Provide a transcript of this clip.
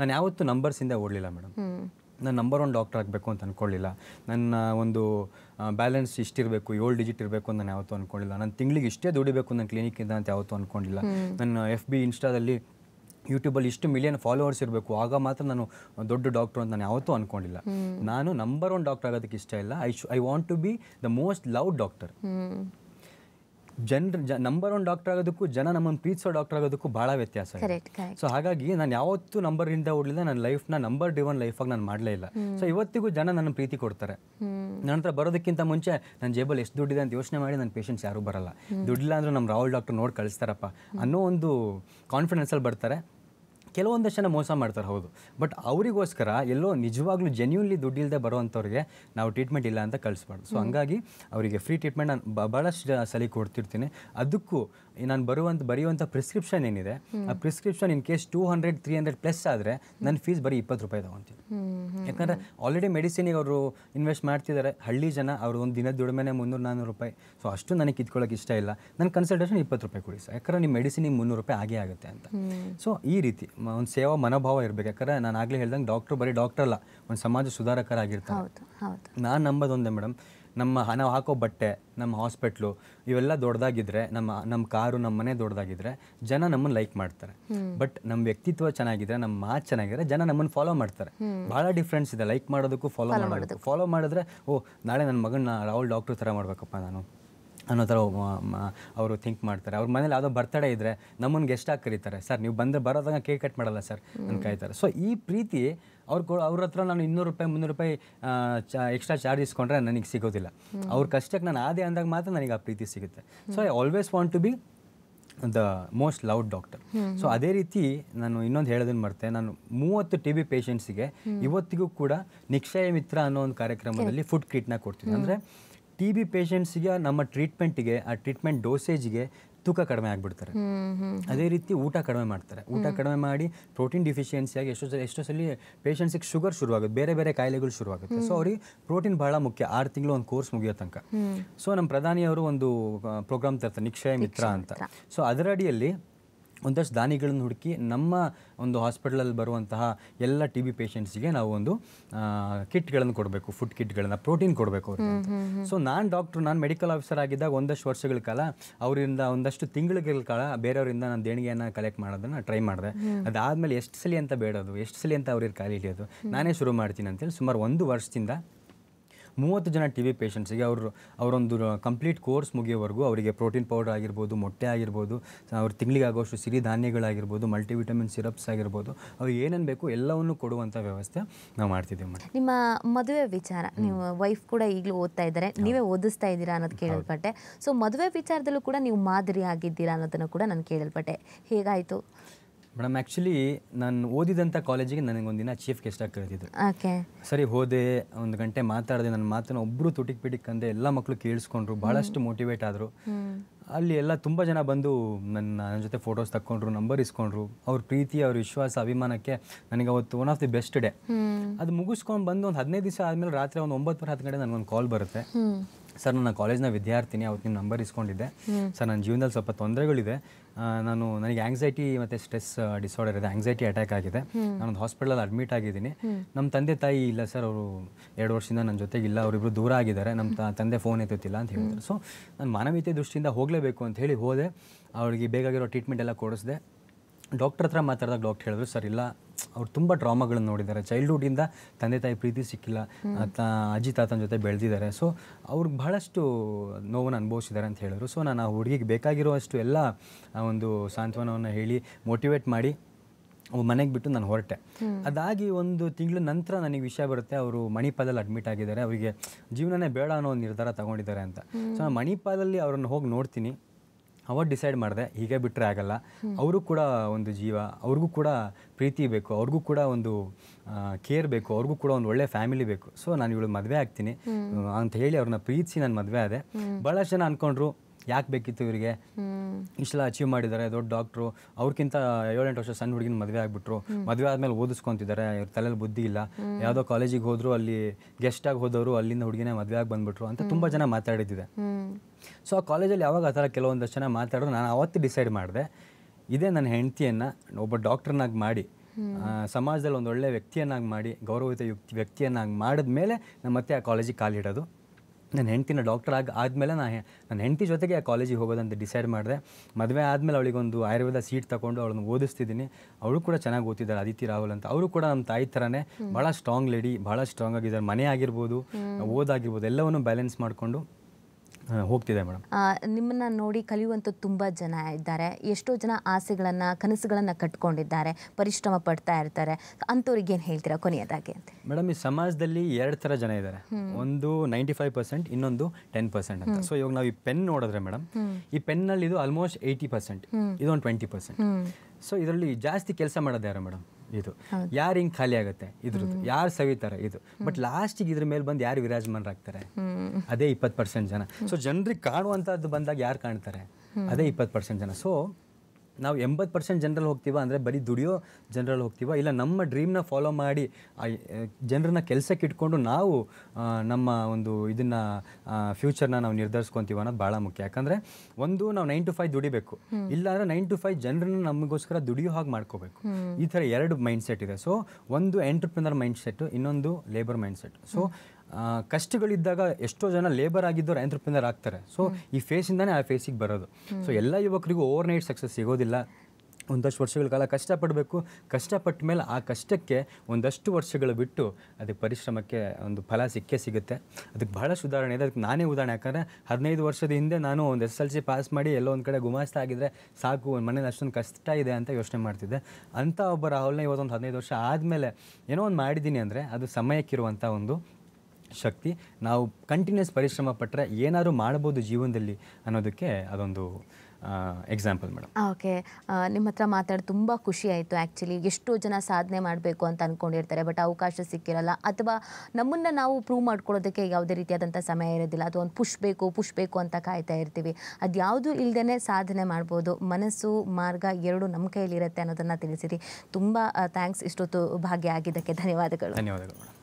ನಾನು ಯಾವತ್ತೂ ನಂಬರ್ಸಿಂದ ಓಡಲಿಲ್ಲ ಮೇಡಮ್ ನಾನು ನಂಬರ್ ಒನ್ ಡಾಕ್ಟರ್ ಆಗಬೇಕು ಅಂತ ಅಂದ್ಕೊಳ್ಳಿಲ್ಲ ನನ್ನ ಒಂದು ಬ್ಯಾಲೆನ್ಸ್ ಇಷ್ಟಿರಬೇಕು ಏಳು ಡಿಜಿಟ್ ಇರಬೇಕು ಅಂತ ನಾನು ಯಾವತ್ತೂ ಅಂದ್ಕೊಂಡಿಲ್ಲ ನಾನು ತಿಂಗಳಿಗೆ ಇಷ್ಟೇ ದುಡಿಬೇಕು ನನ್ನ ಕ್ಲಿನಿಕ್ಕಿಂದ ಅಂತ ಯಾವತ್ತೂ ಅಂದ್ಕೊಂಡಿಲ್ಲ ನನ್ನ ಎಫ್ ಬಿ ಇನ್ಸ್ಟಾದಲ್ಲಿ ಯೂಟ್ಯೂಬಲ್ಲಿ ಇಷ್ಟು ಮಿಲಿಯನ್ ಫಾಲೋವರ್ಸ್ ಇರಬೇಕು ಆಗ ಮಾತ್ರ ನಾನು ದೊಡ್ಡ ಡಾಕ್ಟರ್ ಅಂತ ನಾನು ಯಾವತ್ತೂ ಅಂದ್ಕೊಂಡಿಲ್ಲ ನಾನು ನಂಬರ್ ಒನ್ ಡಾಕ್ಟರ್ ಆಗೋದಕ್ಕೆ ಇಷ್ಟ ಇಲ್ಲ I should I want to be the most love doctor ಜನರ ನಂಬರ್ ಒನ್ ಡಾಕ್ಟರ್ ಆಗೋದಕ್ಕೂ ಜನ ನಮ್ಮನ್ನು ಪ್ರೀತಿಸೋ ಡಾಕ್ಟರ್ ಆಗೋದಕ್ಕೂ ಭಾಳ ವ್ಯತ್ಯಾಸ ಸೊ ಹಾಗಾಗಿ ನಾನು ಯಾವತ್ತೂ ನಂಬರಿಂದ ಓಡಲಿಲ್ಲ ನನ್ನ ನ ನಂಬರ್ ಲೈಫ್ ಲೈಫಾಗಿ ನಾನು ಮಾಡಲೇ ಇಲ್ಲ ಸೊ ಇವತ್ತಿಗೂ ಜನ ನನ್ನ ಪ್ರೀತಿ ಕೊಡ್ತಾರೆ ನಂತರ ಬರೋದಕ್ಕಿಂತ ಮುಂಚೆ ನನ್ನ ಜೇಬಲ್ ಎಷ್ಟು ದುಡ್ಡಿದೆ ಅಂತ ಯೋಚನೆ ಮಾಡಿ ನನ್ನ ಪೇಷಂಟ್ಸ್ ಯಾರೂ ಬರಲ್ಲ ದುಡ್ಡಿಲ್ಲ ಅಂದ್ರೆ ನಮ್ಮ ರಾಹುಲ್ ಡಾಕ್ಟರ್ ನೋಡಿ ಕಳಿಸ್ತಾರಪ್ಪ ಅನ್ನೋ ಒಂದು ಕಾನ್ಫಿಡೆನ್ಸಲ್ಲಿ ಬರ್ತಾರೆ ಕೆಲವೊಂದಷ್ಟು ಜನ ಮೋಸ ಮಾಡ್ತಾರೆ ಹೌದು ಬಟ್ ಅವರಿಗೋಸ್ಕರ ಎಲ್ಲೋ ನಿಜವಾಗ್ಲೂ ಜೆನ್ಯೂನ್ಲಿ ಇಲ್ಲದೆ ಬರುವಂಥವ್ರಿಗೆ ನಾವು ಟ್ರೀಟ್ಮೆಂಟ್ ಇಲ್ಲ ಅಂತ ಕಳಿಸ್ಬಾರ್ದು ಸೊ ಹಂಗಾಗಿ ಅವರಿಗೆ ಫ್ರೀ ಟ್ರೀಟ್ಮೆಂಟ್ ನಾನು ಭಾಳಷ್ಟು ಸಲ ಕೊಡ್ತಿರ್ತೀನಿ ಅದಕ್ಕೂ ನಾನು ಬರುವಂಥ ಬರೆಯುವಂಥ ಪ್ರಿಸ್ಕ್ರಿಪ್ಷನ್ ಏನಿದೆ ಆ prescription in case two hundred three hundred plus ಆದರೆ ನನ್ನ ಫೀಸ್ ಬರೀ ಇಪ್ಪತ್ತು ರೂಪಾಯಿ ತೊಗೊತೀನಿ ಯಾಕಂದರೆ ಆಲ್ರೆಡಿ ಮೆಡಿಸಿನಿಗೆ ಅವರು ಇನ್ವೆಸ್ಟ್ ಮಾಡ್ತಿದ್ದಾರೆ ಹಳ್ಳಿ ಜನ ಅವರು ಒಂದು ದಿನದ ದುಡಿಮೆನೇ ಮುನ್ನೂರು ನಾನ್ನೂರು ರೂಪಾಯಿ ಸೊ ಅಷ್ಟು ನನಗೆ ಕಿತ್ಕೊಳ್ಳೋಕೆ ಇಷ್ಟ ಇಲ್ಲ ನನ್ನ ಕನ್ಸಲ್ಟೇಷನ್ ಇಪ್ಪತ್ತು ರೂಪಾಯಿ ಕೊಡಿ ಸರ್ ಯಾಕಂದ್ರೆ ನಿಮ್ಮ ಮೆಡಿಸಿನಿಗೆ ಮುನ್ನೂರು ರೂಪಾಯಿ ಆಗೇ ಆಗುತ್ತೆ ಅಂತ ಸೊ ಈ ರೀತಿ ಒಂದು ಸೇವಾ ಮನೋಭಾವ ಇರಬೇಕು ಯಾಕಂದರೆ ನಾನು ಆಗಲೇ ಹೇಳ್ದಂಗೆ ಡಾಕ್ಟ್ರು ಬರೀ ಡಾಕ್ಟರ್ ಅಲ್ಲ ಒಂದು ಸಮಾಜ ಸುಧಾರಕರಾಗಿರ್ತಾರೆ ನಾನು ನಂಬೋದೊಂದೇ ಮೇಡಮ್ ನಮ್ಮ ಹಣ ಹಾಕೋ ಬಟ್ಟೆ ನಮ್ಮ ಹಾಸ್ಪಿಟ್ಲು ಇವೆಲ್ಲ ದೊಡ್ಡದಾಗಿದ್ದರೆ ನಮ್ಮ ನಮ್ಮ ಕಾರು ನಮ್ಮ ಮನೆ ದೊಡ್ಡದಾಗಿದ್ದರೆ ಜನ ನಮ್ಮನ್ನು ಲೈಕ್ ಮಾಡ್ತಾರೆ ಬಟ್ ನಮ್ಮ ವ್ಯಕ್ತಿತ್ವ ಚೆನ್ನಾಗಿದ್ರೆ ನಮ್ಮ ಮಾತು ಚೆನ್ನಾಗಿದ್ರೆ ಜನ ನಮ್ಮನ್ನು ಫಾಲೋ ಮಾಡ್ತಾರೆ ಭಾಳ ಡಿಫ್ರೆನ್ಸ್ ಇದೆ ಲೈಕ್ ಮಾಡೋದಕ್ಕೂ ಫಾಲೋ ಮಾಡೋದಕ್ಕೂ ಫಾಲೋ ಮಾಡಿದ್ರೆ ಓ ನಾಳೆ ನನ್ನ ಮಗನ ರಾಹುಲ್ ಡಾಕ್ಟ್ರ್ ಥರ ಮಾಡಬೇಕಪ್ಪ ನಾನು ಅನ್ನೋ ಥರ ಅವರು ಥಿಂಕ್ ಮಾಡ್ತಾರೆ ಅವ್ರ ಮನೇಲಿ ಯಾವುದೋ ಬರ್ತಡೇ ಇದ್ದರೆ ನಮ್ಮನ್ನು ಗೆಸ್ಟಾಗಿ ಕರೀತಾರೆ ಸರ್ ನೀವು ಬಂದರೆ ಬರೋದಾಗ ಕೇಕ್ ಕಟ್ ಮಾಡಲ್ಲ ಸರ್ ಅಂತ ಕಾಯ್ತಾರೆ ಸೊ ಈ ಪ್ರೀತಿ ಅವ್ರು ಕೊ ಅವ್ರ ಹತ್ರ ನಾನು ಇನ್ನೂರು ರೂಪಾಯಿ ಮುನ್ನೂರು ರೂಪಾಯಿ ಚ ಎಕ್ಸ್ಟ್ರಾ ಚಾರ್ಜ್ ಇಸ್ಕೊಂಡ್ರೆ ನನಗೆ ಸಿಗೋದಿಲ್ಲ ಅವ್ರ ಕಷ್ಟಕ್ಕೆ ನಾನು ಆದೇ ಅಂದಾಗ ಮಾತ್ರ ನನಗೆ ಆ ಪ್ರೀತಿ ಸಿಗುತ್ತೆ so I always want to be the most loud doctor so ಅದೇ ರೀತಿ ನಾನು ಇನ್ನೊಂದು ಹೇಳೋದನ್ನು ಮರ್ತೆ ನಾನು ಮೂವತ್ತು ಟಿ ಬಿ ಪೇಷೆಂಟ್ಸಿಗೆ ಇವತ್ತಿಗೂ ಕೂಡ ನಿಕ್ಷಯ ಮಿತ್ರ ಅನ್ನೋ ಒಂದು ಕಾರ್ಯಕ್ರಮದಲ್ಲಿ ಫುಡ್ ಕಿಟ್ನ ಕೊಡ್ತೀನಿ ಅಂದರೆ ಟಿ ಬಿ ಪೇಷೆಂಟ್ಸಿಗೆ ನಮ್ಮ ಟ್ರೀಟ್ಮೆಂಟಿಗೆ ಆ ಟ್ರೀಟ್ಮೆಂಟ್ ಡೋಸೇಜ್ಗೆ ತೂಕ ಕಡಿಮೆ ಆಗಿಬಿಡ್ತಾರೆ ಅದೇ ರೀತಿ ಊಟ ಕಡಿಮೆ ಮಾಡ್ತಾರೆ ಊಟ ಕಡಿಮೆ ಮಾಡಿ ಪ್ರೋಟೀನ್ ಡಿಫಿಷಿಯನ್ಸಿಯಾಗಿ ಎಷ್ಟೋ ಸಲ ಎಷ್ಟೋ ಸಲ ಪೇಷೆಂಟ್ಸಿಗೆ ಶುಗರ್ ಶುರುವಾಗುತ್ತೆ ಬೇರೆ ಬೇರೆ ಕಾಯಿಲೆಗಳು ಶುರುವಾಗುತ್ತೆ ಸೊ ಅವ್ರಿಗೆ ಪ್ರೋಟೀನ್ ಬಹಳ ಮುಖ್ಯ ಆರು ತಿಂಗಳು ಒಂದು ಕೋರ್ಸ್ ಮುಗಿಯೋ ತನಕ ಸೊ ನಮ್ಮ ಪ್ರಧಾನಿಯವರು ಒಂದು ಪ್ರೋಗ್ರಾಮ್ ತರ್ತಾರೆ ನಿಕ್ಷಯ ಮಿತ್ರ ಅಂತ ಸೊ ಅದರಡಿಯಲ್ಲಿ ಒಂದಷ್ಟು ದಾನಿಗಳನ್ನು ಹುಡುಕಿ ನಮ್ಮ ಒಂದು ಹಾಸ್ಪಿಟಲಲ್ಲಿ ಬರುವಂತಹ ಎಲ್ಲ ಟಿ ಬಿ ಪೇಷೆಂಟ್ಸ್ಗೆ ನಾವು ಒಂದು ಕಿಟ್ಗಳನ್ನು ಕೊಡಬೇಕು ಫುಡ್ ಕಿಟ್ಗಳನ್ನು ಪ್ರೋಟೀನ್ ಕೊಡಬೇಕು ಅವ್ರಿಗೆ ಸೊ ನಾನು ಡಾಕ್ಟ್ರು ನಾನು ಮೆಡಿಕಲ್ ಆಫೀಸರ್ ಆಗಿದ್ದಾಗ ಒಂದಷ್ಟು ವರ್ಷಗಳ ಕಾಲ ಅವರಿಂದ ಒಂದಷ್ಟು ತಿಂಗಳುಗಳ ಕಾಲ ಬೇರೆಯವರಿಂದ ನಾನು ದೇಣಿಗೆಯನ್ನು ಕಲೆಕ್ಟ್ ಮಾಡೋದನ್ನು ಟ್ರೈ ಮಾಡಿದೆ ಅದಾದಮೇಲೆ ಎಷ್ಟು ಸಲಿ ಅಂತ ಬೇಡೋದು ಎಷ್ಟು ಸಲಿ ಅಂತ ಅವ್ರಿಗೆ ಕಾಲಿ ಹಿಡಿಯೋದು ನಾನೇ ಶುರು ಮಾಡ್ತೀನಿ ಅಂತೇಳಿ ಸುಮಾರು ಒಂದು ವರ್ಷದಿಂದ ಮೂವತ್ತು ಜನ ಟಿ ವಿ ಪೇಷಂಟ್ಸಿಗೆ ಅವರು ಅವರೊಂದು ಕಂಪ್ಲೀಟ್ ಕೋರ್ಸ್ ಮುಗಿಯೋವರೆಗೂ ಅವರಿಗೆ ಪ್ರೋಟೀನ್ ಪೌಡರ್ ಆಗಿರ್ಬೋದು ಮೊಟ್ಟೆ ಆಗಿರ್ಬೋದು ಅವ್ರ ಸಿರಿ ಸಿರಿಧಾನ್ಯಗಳಾಗಿರ್ಬೋದು ಮಲ್ಟಿವಿಟಮಿನ್ ಸಿರಪ್ಸ್ ಆಗಿರ್ಬೋದು ಅವ್ರು ಏನೇನು ಬೇಕು ಎಲ್ಲವನ್ನು ಕೊಡುವಂಥ ವ್ಯವಸ್ಥೆ ನಾವು ಮಾಡ್ತಿದ್ದೀವಿ ಮೇಡಮ್ ನಿಮ್ಮ ಮದುವೆ ವಿಚಾರ ನೀವು ವೈಫ್ ಕೂಡ ಈಗಲೂ ಓದ್ತಾ ಇದ್ದಾರೆ ನೀವೇ ಓದಿಸ್ತಾ ಇದ್ದೀರಾ ಅನ್ನೋದು ಕೇಳಲ್ಪಟ್ಟೆ ಸೊ ಮದುವೆ ವಿಚಾರದಲ್ಲೂ ಕೂಡ ನೀವು ಮಾದರಿ ಆಗಿದ್ದೀರಾ ಅನ್ನೋದನ್ನು ಕೂಡ ನಾನು ಕೇಳಲ್ಪಟ್ಟೆ ಹೇಗಾಯಿತು ಮೇಡಮ್ ಆಕ್ಚುಲಿ ನಾನು ಓದಿದಂಥ ಕಾಲೇಜಿಗೆ ನನಗೆ ಒಂದಿನ ಚೀಫ್ ಆಗಿ ಕರೆದಿದ್ರು ಸರಿ ಹೋದೆ ಒಂದು ಗಂಟೆ ಮಾತಾಡಿದೆ ನನ್ನ ಮಾತನ್ನ ಒಬ್ಬರು ತುಟಿಕ್ ಪಿಟಿಕ್ ಅಂದೆ ಎಲ್ಲ ಮಕ್ಕಳು ಕೇಳಿಸ್ಕೊಂಡ್ರು ಭಾಳಷ್ಟು ಮೋಟಿವೇಟ್ ಆದರು ಅಲ್ಲಿ ಎಲ್ಲ ತುಂಬ ಜನ ಬಂದು ನನ್ನ ನನ್ನ ಜೊತೆ ಫೋಟೋಸ್ ತಕ್ಕೊಂಡ್ರು ನಂಬರ್ ಇಸ್ಕೊಂಡ್ರು ಅವ್ರ ಪ್ರೀತಿ ಅವ್ರ ವಿಶ್ವಾಸ ಅಭಿಮಾನಕ್ಕೆ ನನಗೆ ಅವತ್ತು one of the best day ಅದು ಮುಗಿಸ್ಕೊಂಡು ಬಂದು ಒಂದು ಹದಿನೈದು ದಿವಸ ಆದಮೇಲೆ ರಾತ್ರಿ ಒಂದು ಒಂಬತ್ತು ಹತ್ತು ಗಂಟೆ ನನಗೊಂದು ಕಾಲ್ ಬರುತ್ತೆ ಸರ್ ನನ್ನ ಕಾಲೇಜ್ನ ವಿದ್ಯಾರ್ಥಿನಿ ಅವತ್ತು ನಿಮ್ಮ ನಂಬರ್ ಇಸ್ಕೊಂಡಿದ್ದೆ ಸರ್ ನನ್ನ ಜೀವನದಲ್ಲಿ ಸ್ವಲ್ಪ ತೊಂದರೆಗಳಿದೆ ನಾನು ನನಗೆ ಆಂಗ್ಸೈಟಿ ಮತ್ತು ಸ್ಟ್ರೆಸ್ ಡಿಸಾರ್ಡರ್ ಇದೆ ಆಂಗ್ಸೈಟಿ ಅಟ್ಯಾಕ್ ಆಗಿದೆ ನಾನೊಂದು ಹಾಸ್ಪಿಟಲಲ್ಲಿ ಅಡ್ಮಿಟ್ ಆಗಿದ್ದೀನಿ ನಮ್ಮ ತಂದೆ ತಾಯಿ ಇಲ್ಲ ಸರ್ ಅವರು ಎರಡು ವರ್ಷದಿಂದ ನನ್ನ ಜೊತೆಗೆ ಇಲ್ಲ ಅವರಿಬ್ಬರು ದೂರ ಆಗಿದ್ದಾರೆ ನಮ್ಮ ತಂದೆ ಫೋನ್ ಎತ್ತುತ್ತಿಲ್ಲ ಅಂತ ಹೇಳಿದ್ರು ಸೊ ನಾನು ಮಾನವೀಯತೆ ದೃಷ್ಟಿಯಿಂದ ಹೋಗಲೇಬೇಕು ಅಂತ ಹೇಳಿ ಹೋದೆ ಅವರಿಗೆ ಬೇಕಾಗಿರೋ ಟ್ರೀಟ್ಮೆಂಟ್ ಎಲ್ಲ ಕೊಡಿಸಿದೆ ಡಾಕ್ಟರ್ ಹತ್ರ ಮಾತಾಡಿದಾಗ ಡಾಕ್ಟರ್ ಹೇಳಿದ್ರು ಸರ್ ಇಲ್ಲ ಅವ್ರು ತುಂಬ ಡ್ರಾಮಾಗಳನ್ನ ನೋಡಿದ್ದಾರೆ ಚೈಲ್ಡ್ಹುಡ್ಡಿಂದ ತಂದೆ ತಾಯಿ ಪ್ರೀತಿ ಸಿಕ್ಕಿಲ್ಲ ಅಜ್ಜಿ ತಾತನ ಜೊತೆ ಬೆಳೆದಿದ್ದಾರೆ ಸೊ ಅವ್ರಿಗೆ ಬಹಳಷ್ಟು ನೋವನ್ನು ಅನುಭವಿಸಿದ್ದಾರೆ ಅಂತ ಹೇಳಿದ್ರು ಸೊ ನಾನು ಆ ಹುಡುಗಿಗೆ ಬೇಕಾಗಿರುವಷ್ಟು ಎಲ್ಲ ಒಂದು ಸಾಂತ್ವನವನ್ನು ಹೇಳಿ ಮೋಟಿವೇಟ್ ಮಾಡಿ ಮನೆಗೆ ಬಿಟ್ಟು ನಾನು ಹೊರಟೆ ಅದಾಗಿ ಒಂದು ತಿಂಗಳ ನಂತರ ನನಗೆ ವಿಷಯ ಬರುತ್ತೆ ಅವರು ಮಣಿಪಾಲಲ್ಲಿ ಅಡ್ಮಿಟ್ ಆಗಿದ್ದಾರೆ ಅವರಿಗೆ ಜೀವನನೇ ಬೇಡ ಅನ್ನೋ ಒಂದು ನಿರ್ಧಾರ ತಗೊಂಡಿದ್ದಾರೆ ಅಂತ ಸೊ ನಾನು ಮಣಿಪಾಲಲ್ಲಿ ಅವ್ರನ್ನ ಹೋಗಿ ನೋಡ್ತೀನಿ ಅವಾಗ ಡಿಸೈಡ್ ಮಾಡಿದೆ ಹೀಗೆ ಬಿಟ್ಟರೆ ಆಗಲ್ಲ ಅವ್ರಿಗೂ ಕೂಡ ಒಂದು ಜೀವ ಅವ್ರಿಗೂ ಕೂಡ ಪ್ರೀತಿ ಬೇಕು ಅವ್ರಿಗೂ ಕೂಡ ಒಂದು ಕೇರ್ ಬೇಕು ಅವ್ರಿಗೂ ಕೂಡ ಒಂದು ಒಳ್ಳೆ ಫ್ಯಾಮಿಲಿ ಬೇಕು ಸೊ ನಾನು ಇವಳು ಮದುವೆ ಆಗ್ತೀನಿ ಅಂತ ಹೇಳಿ ಅವ್ರನ್ನ ಪ್ರೀತಿಸಿ ನಾನು ಮದುವೆ ಆದೆ ಭಾಳಷ್ಟು ಜನ ಅನ್ಕೊಂಡ್ರು ಯಾಕೆ ಬೇಕಿತ್ತು ಇವರಿಗೆ ಇಷ್ಟೆಲ್ಲ ಅಚೀವ್ ಮಾಡಿದ್ದಾರೆ ದೊಡ್ಡ ಡಾಕ್ಟ್ರು ಅವ್ರಕ್ಕಿಂತ ಏಳೆಂಟು ವರ್ಷ ಸಣ್ಣ ಹುಡುಗಿನ ಮದುವೆ ಆಗಿಬಿಟ್ರು ಮದುವೆ ಆದಮೇಲೆ ಓದಿಸ್ಕೊತಿದ್ದಾರೆ ಇವ್ರ ತಲೆಯಲ್ಲಿ ಬುದ್ಧಿ ಇಲ್ಲ ಯಾವುದೋ ಕಾಲೇಜಿಗೆ ಹೋದರೂ ಅಲ್ಲಿ ಗೆಸ್ಟಾಗಿ ಹೋದವರು ಅಲ್ಲಿಂದ ಹುಡುಗಿನೇ ಮದುವೆ ಆಗಿ ಬಂದ್ಬಿಟ್ರು ಅಂತ ತುಂಬ ಜನ ಮಾತಾಡಿದ್ದಿದೆ ಸೊ ಆ ಕಾಲೇಜಲ್ಲಿ ಯಾವಾಗ ಆ ಥರ ಕೆಲವೊಂದಷ್ಟು ಜನ ಮಾತಾಡೋದು ನಾನು ಅವತ್ತು ಡಿಸೈಡ್ ಮಾಡಿದೆ ಇದೇ ನನ್ನ ಹೆಂಡತಿಯನ್ನು ಒಬ್ಬ ಡಾಕ್ಟರ್ನಾಗಿ ಮಾಡಿ ಸಮಾಜದಲ್ಲಿ ಒಂದು ಒಳ್ಳೆಯ ವ್ಯಕ್ತಿಯನ್ನಾಗಿ ಮಾಡಿ ಗೌರವಿತ ಯುಕ್ತಿ ವ್ಯಕ್ತಿಯನ್ನಾಗಿ ಮಾಡಿದ ಮೇಲೆ ನಾನು ಮತ್ತೆ ಆ ಕಾಲೇಜಿಗೆ ಕಾಲಿಡೋದು ನನ್ನ ಹೆಂಡ್ತಿನ ಡಾಕ್ಟರ್ ಆಗಿ ಆದಮೇಲೆ ನಾನು ನನ್ನ ಹೆಂಡತಿ ಜೊತೆಗೆ ಆ ಕಾಲೇಜಿಗೆ ಹೋಗೋದಂತ ಡಿಸೈಡ್ ಮಾಡಿದೆ ಮದುವೆ ಆದಮೇಲೆ ಅವಳಿಗೊಂದು ಆಯುರ್ವೇದ ಸೀಟ್ ತಗೊಂಡು ಅವಳನ್ನು ಓದಿಸ್ತಿದ್ದೀನಿ ಅವಳು ಕೂಡ ಚೆನ್ನಾಗಿ ಓದ್ತಿದ್ದಾರೆ ಅದಿತಿ ರಾಹುಲ್ ಅಂತ ಅವರು ಕೂಡ ನಮ್ಮ ತಾಯಿ ಥರನೇ ಭಾಳ ಸ್ಟ್ರಾಂಗ್ ಲೇಡಿ ಭಾಳ ಸ್ಟ್ರಾಂಗ್ ಆಗಿದ್ದಾರೆ ಮನೆ ಆಗಿರ್ಬೋದು ಓದಾಗಿರ್ಬೋದು ಎಲ್ಲವನ್ನು ಬ್ಯಾಲೆನ್ಸ್ ಮಾಡಿಕೊಂಡು ಹೋಗ್ತಿದೆ ಮೇಡಮ್ ನಿಮ್ಮನ್ನ ನೋಡಿ ಕಲಿಯುವಂತ ತುಂಬಾ ಜನ ಇದ್ದಾರೆ ಎಷ್ಟೋ ಜನ ಆಸೆಗಳನ್ನ ಕನಸುಗಳನ್ನ ಕಟ್ಕೊಂಡಿದ್ದಾರೆ ಪರಿಶ್ರಮ ಪಡ್ತಾ ಇರ್ತಾರೆ ಅಂತವ್ರಿಗೆ ಏನ್ ಹೇಳ್ತೀರಾ ಕೊನೆಯದಾಗಿ ಅಂತ ಮೇಡಮ್ ಈ ಸಮಾಜದಲ್ಲಿ ಎರಡ್ ತರ ಜನ ಇದ್ದಾರೆ ಒಂದು ನೈಂಟಿ ಫೈವ್ ಪರ್ಸೆಂಟ್ ಇನ್ನೊಂದು ಟೆನ್ ಪರ್ಸೆಂಟ್ ಅಂತ ಸೊ ಇವಾಗ ನಾವು ಈ ಪೆನ್ ನೋಡಿದ್ರೆ ಮೇಡಮ್ ಈ ಪೆನ್ನಲ್ಲಿ ಇದು ಆಲ್ಮೋಸ್ಟ್ ಏಯ್ಟಿ ಪರ್ಸೆಂಟ್ ಇದೊಂದು ಟ್ವೆಂಟಿ ಪರ್ಸೆಂಟ್ ಸೊ ಇದರಲ್ಲಿ ಜಾಸ್ತಿ ಕೆಲಸ ಮಾಡೋದ್ಯಾರ ಮೇಡಮ್ ಇದು ಯಾರು ಹಿಂಗೆ ಖಾಲಿ ಆಗುತ್ತೆ ಇದ್ರದ್ದು ಯಾರು ಸವಿತಾರೆ ಇದು ಬಟ್ ಲಾಸ್ಟಿಗೆ ಇದ್ರ ಮೇಲೆ ಬಂದು ಯಾರು ವಿರಾಜಮಾನರಾಗ್ತಾರೆ ಅದೇ ಇಪ್ಪತ್ತು ಪರ್ಸೆಂಟ್ ಜನ ಸೊ ಜನರಿಗೆ ಕಾಣುವಂಥದ್ದು ಬಂದಾಗ ಯಾರು ಕಾಣ್ತಾರೆ ಅದೇ ಇಪ್ಪತ್ತು ಪರ್ಸೆಂಟ್ ಜನ ಸೊ ನಾವು ಎಂಬತ್ತು ಪರ್ಸೆಂಟ್ ಜನರಲ್ಲಿ ಹೋಗ್ತೀವ ಅಂದರೆ ಬರೀ ದುಡಿಯೋ ಜನರಲ್ಲಿ ಹೋಗ್ತೀವ ಇಲ್ಲ ನಮ್ಮ ಡ್ರೀಮ್ನ ಫಾಲೋ ಮಾಡಿ ಆ ಜನರನ್ನ ಕೆಲಸಕ್ಕೆ ಇಟ್ಕೊಂಡು ನಾವು ನಮ್ಮ ಒಂದು ಇದನ್ನು ಫ್ಯೂಚರ್ನ ನಾವು ನಿರ್ಧರಿಸ್ಕೊತೀವ ಅನ್ನೋದು ಭಾಳ ಮುಖ್ಯ ಯಾಕಂದರೆ ಒಂದು ನಾವು ನೈನ್ ಟು ಫೈವ್ ದುಡಿಬೇಕು ಇಲ್ಲ ನೈನ್ ಟು ಫೈವ್ ಜನರನ್ನ ನಮಗೋಸ್ಕರ ದುಡಿಯೋ ಹಾಗೆ ಮಾಡ್ಕೋಬೇಕು ಈ ಥರ ಎರಡು ಮೈಂಡ್ ಸೆಟ್ ಇದೆ ಸೊ ಒಂದು ಎಂಟರ್ಪ್ರಿನರ್ ಮೈಂಡ್ ಸೆಟ್ ಇನ್ನೊಂದು ಲೇಬರ್ ಮೈಂಡ್ ಸೆಟ್ ಸೊ ಕಷ್ಟಗಳಿದ್ದಾಗ ಎಷ್ಟೋ ಜನ ಲೇಬರ್ ಆಗಿದ್ದವ್ರು ಎಂಟ್ರಪ್ರಿನರ್ ಆಗ್ತಾರೆ ಸೊ ಈ ಫೇಸಿಂದನೇ ಆ ಫೇಸಿಗೆ ಬರೋದು ಸೊ ಎಲ್ಲ ಯುವಕರಿಗೂ ಓವರ್ ನೈಟ್ ಸಕ್ಸಸ್ ಸಿಗೋದಿಲ್ಲ ಒಂದಷ್ಟು ವರ್ಷಗಳ ಕಾಲ ಕಷ್ಟಪಡಬೇಕು ಕಷ್ಟಪಟ್ಟ ಮೇಲೆ ಆ ಕಷ್ಟಕ್ಕೆ ಒಂದಷ್ಟು ವರ್ಷಗಳು ಬಿಟ್ಟು ಅದಕ್ಕೆ ಪರಿಶ್ರಮಕ್ಕೆ ಒಂದು ಫಲ ಸಿಕ್ಕೇ ಸಿಗುತ್ತೆ ಅದಕ್ಕೆ ಬಹಳ ಸುಧಾರಣೆ ಇದೆ ಅದಕ್ಕೆ ನಾನೇ ಉದಾಹರಣೆ ಯಾಕಂದರೆ ಹದಿನೈದು ವರ್ಷದ ಹಿಂದೆ ನಾನು ಒಂದು ಎಸ್ ಎಲ್ ಸಿ ಪಾಸ್ ಮಾಡಿ ಎಲ್ಲೋ ಒಂದು ಕಡೆ ಗುಮಾಸ್ತ ಆಗಿದ್ದರೆ ಸಾಕು ಒಂದು ಮನೇಲಿ ಅಷ್ಟೊಂದು ಕಷ್ಟ ಇದೆ ಅಂತ ಯೋಚನೆ ಮಾಡ್ತಿದ್ದೆ ಅಂಥ ಒಬ್ಬ ರಾಹುಲ್ನ ಇವತ್ತೊಂದು ಹದಿನೈದು ವರ್ಷ ಆದಮೇಲೆ ಏನೋ ಒಂದು ಮಾಡಿದ್ದೀನಿ ಅಂದರೆ ಅದು ಸಮಯಕ್ಕಿರುವಂಥ ಒಂದು ಶಕ್ತಿ ನಾವು ಕಂಟಿನ್ಯೂಸ್ ಪರಿಶ್ರಮ ಪಟ್ಟರೆ ಏನಾದರೂ ಮಾಡ್ಬೋದು ಜೀವನದಲ್ಲಿ ಅನ್ನೋದಕ್ಕೆ ಅದೊಂದು ಎಕ್ಸಾಂಪಲ್ ಮೇಡಮ್ ಓಕೆ ನಿಮ್ಮ ಹತ್ರ ಮಾತಾಡಿ ತುಂಬ ಖುಷಿ ಆಯಿತು ಆ್ಯಕ್ಚುಲಿ ಎಷ್ಟೋ ಜನ ಸಾಧನೆ ಮಾಡಬೇಕು ಅಂತ ಅಂದ್ಕೊಂಡಿರ್ತಾರೆ ಬಟ್ ಅವಕಾಶ ಸಿಕ್ಕಿರಲ್ಲ ಅಥವಾ ನಮ್ಮನ್ನು ನಾವು ಪ್ರೂವ್ ಮಾಡ್ಕೊಳ್ಳೋದಕ್ಕೆ ಯಾವುದೇ ರೀತಿಯಾದಂಥ ಸಮಯ ಇರೋದಿಲ್ಲ ಅದು ಒಂದು ಪುಷ್ ಬೇಕು ಪುಷ್ ಬೇಕು ಅಂತ ಕಾಯ್ತಾ ಇರ್ತೀವಿ ಅದು ಯಾವುದೂ ಇಲ್ಲದೇ ಸಾಧನೆ ಮಾಡ್ಬೋದು ಮನಸ್ಸು ಮಾರ್ಗ ಎರಡು ನಮ್ಮ ಕೈಯಲ್ಲಿರುತ್ತೆ ಅನ್ನೋದನ್ನು ತಿಳಿಸಿರಿ ತುಂಬ ಥ್ಯಾಂಕ್ಸ್ ಇಷ್ಟೊತ್ತು ಭಾಗ್ಯ ಆಗಿದ್ದಕ್ಕೆ ಧನ್ಯವಾದಗಳು ಧನ್ಯವಾದಗಳು